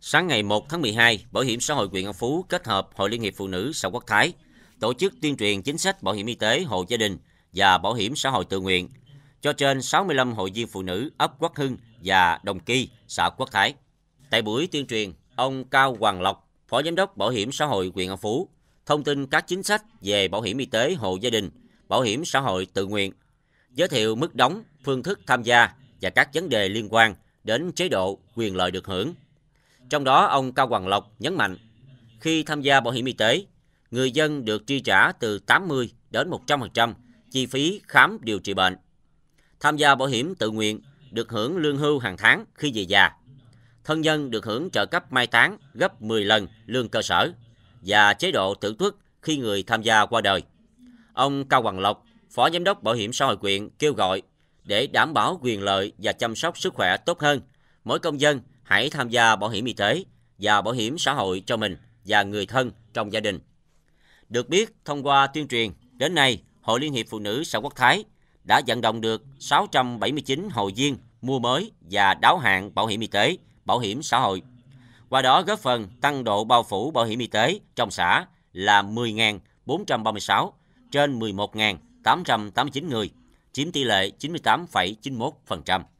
Sáng ngày 1 tháng 12, Bảo hiểm xã hội huyện An Phú kết hợp Hội Liên hiệp Phụ nữ xã Quốc Thái tổ chức tuyên truyền chính sách bảo hiểm y tế hộ gia đình và bảo hiểm xã hội tự nguyện cho trên 65 hội viên phụ nữ ấp Quốc Hưng và Đồng Ky, xã Quốc Thái. Tại buổi tuyên truyền, ông Cao Hoàng Lộc, Phó Giám đốc Bảo hiểm xã hội huyện An Phú, thông tin các chính sách về bảo hiểm y tế hộ gia đình, bảo hiểm xã hội tự nguyện, giới thiệu mức đóng, phương thức tham gia và các vấn đề liên quan đến chế độ, quyền lợi được hưởng trong đó, ông Cao Hoàng Lộc nhấn mạnh, khi tham gia bảo hiểm y tế, người dân được chi trả từ 80 đến 100% chi phí khám điều trị bệnh. Tham gia bảo hiểm tự nguyện được hưởng lương hưu hàng tháng khi về già. Thân nhân được hưởng trợ cấp mai táng gấp 10 lần lương cơ sở và chế độ tử tuất khi người tham gia qua đời. Ông Cao Hoàng Lộc, Phó Giám đốc Bảo hiểm xã hội quyện kêu gọi để đảm bảo quyền lợi và chăm sóc sức khỏe tốt hơn, mỗi công dân hãy tham gia bảo hiểm y tế và bảo hiểm xã hội cho mình và người thân trong gia đình. Được biết, thông qua tuyên truyền, đến nay, Hội Liên hiệp Phụ nữ xã Quốc Thái đã vận động được 679 hội viên mua mới và đáo hạn bảo hiểm y tế, bảo hiểm xã hội. Qua đó góp phần tăng độ bao phủ bảo hiểm y tế trong xã là 10.436 trên 11.889 người, chiếm tỷ lệ 98,91%.